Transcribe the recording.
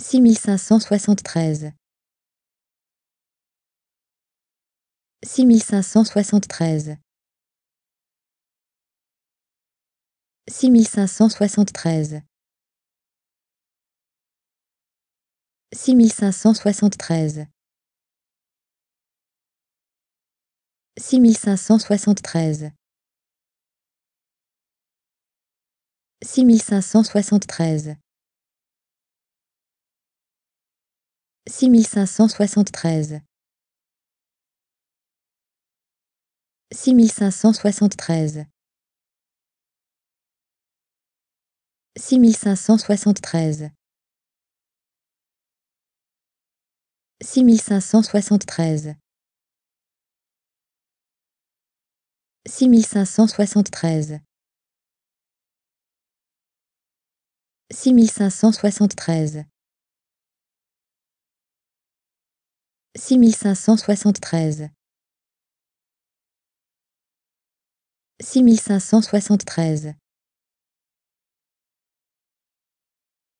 6573 6573 6573 6573 6573 6573 6573 6573 6573 6573 6573 6573 six mille cinq cent soixante-treize six mille cinq cent soixante-treize